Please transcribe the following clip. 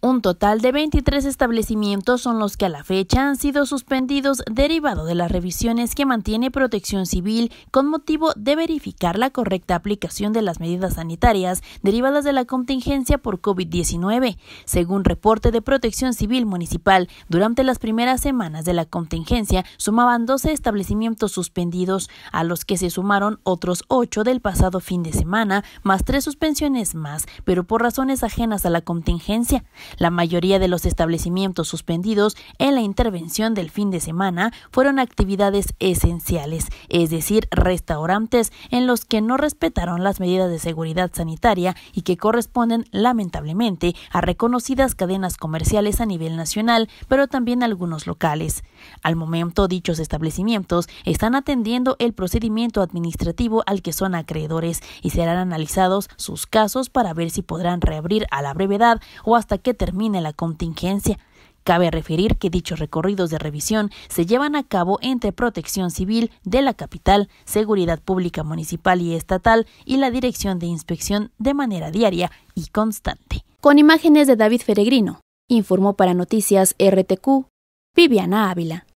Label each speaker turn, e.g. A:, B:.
A: Un total de 23 establecimientos son los que a la fecha han sido suspendidos derivado de las revisiones que mantiene Protección Civil con motivo de verificar la correcta aplicación de las medidas sanitarias derivadas de la contingencia por COVID-19. Según reporte de Protección Civil Municipal, durante las primeras semanas de la contingencia sumaban 12 establecimientos suspendidos, a los que se sumaron otros 8 del pasado fin de semana, más tres suspensiones más, pero por razones ajenas a la contingencia. La mayoría de los establecimientos suspendidos en la intervención del fin de semana fueron actividades esenciales, es decir, restaurantes en los que no respetaron las medidas de seguridad sanitaria y que corresponden lamentablemente a reconocidas cadenas comerciales a nivel nacional, pero también algunos locales. Al momento, dichos establecimientos están atendiendo el procedimiento administrativo al que son acreedores y serán analizados sus casos para ver si podrán reabrir a la brevedad o hasta qué termine la contingencia. Cabe referir que dichos recorridos de revisión se llevan a cabo entre Protección Civil de la capital, Seguridad Pública Municipal y Estatal y la Dirección de Inspección de manera diaria y constante. Con imágenes de David Feregrino, informó para Noticias RTQ Viviana Ávila.